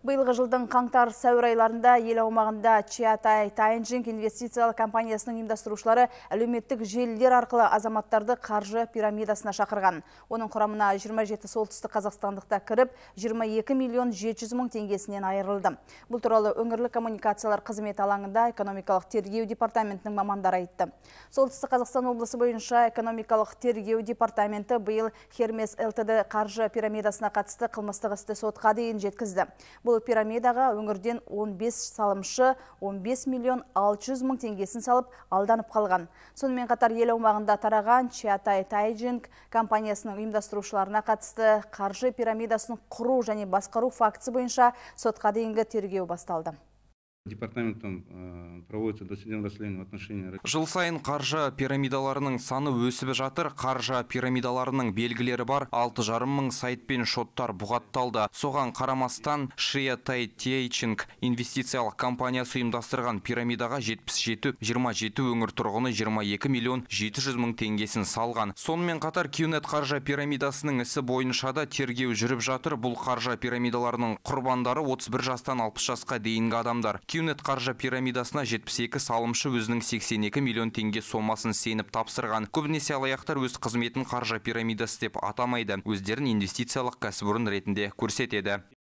Биылғы жылдың қаңтар-сәуір айларында ел аумағында Чиатай Тайнжинг инвестициялық компаниясының ұйымдастырушылары әлеуметтік желілер арқылы азаматтарды қаржы пирамидасына шақырған. Оның құрамына 27 солтүстік Қазақстандықта кіріп, 22 миллион 700 мың теңгесінен айырылды. Бұл туралы өңірлік коммуникациялар қызмет алаңында экономикалық тергеу департаментінің мамандары айтты. Солтүстік Қазақстан облысы бойынша экономикалық тергеу департаменті биыл Хермес ЛТД қаржы пирамидасына қатысты қылмыстық істі сотқа дейін жеткізді. Бұл пирамидаға өңірден 15 салымшы 15 миллион 600 мың теңгесін салып алданып қалған. Сонымен қатар ел аумағында тараған Чиатай Тайджинг компаниясының ұйымдастырушыларына қатысты қаржы пирамидасын құру және басқару фактісі бойынша сотқа дейінгі тергеу басталды департаментом э, проводится досудебное расследование в отношении жыл сайын қаржы пирамидаларының саны өсіп жатыр қаржы пирамидаларының белгілері бар алты жарым мың сайт пен шоттар бұғатталды соған қарамастан шия тай тейчинг инвестициялық компаниясы ұйымдастырған пирамидаға жиырма жеті өңір тұрғыны 22 миллион 700 жүз мың теңгесін салған сонымен қатар кюнет қаржы пирамидасының ісі бойынша да тергеу жүріп жатыр бұл қаржы пирамидаларының құрбандары 31 жастан 60 жасқа дейінгі адамдар кюнет қаржы пирамидасына 72 салымшы өзінің 82 миллион теңге сомасын сеніп тапсырған көбінесе алаяқтар өз қызметін қаржы пирамидасы деп атамайды өздерін инвестициялық кәсіпорын ретінде көрсетеді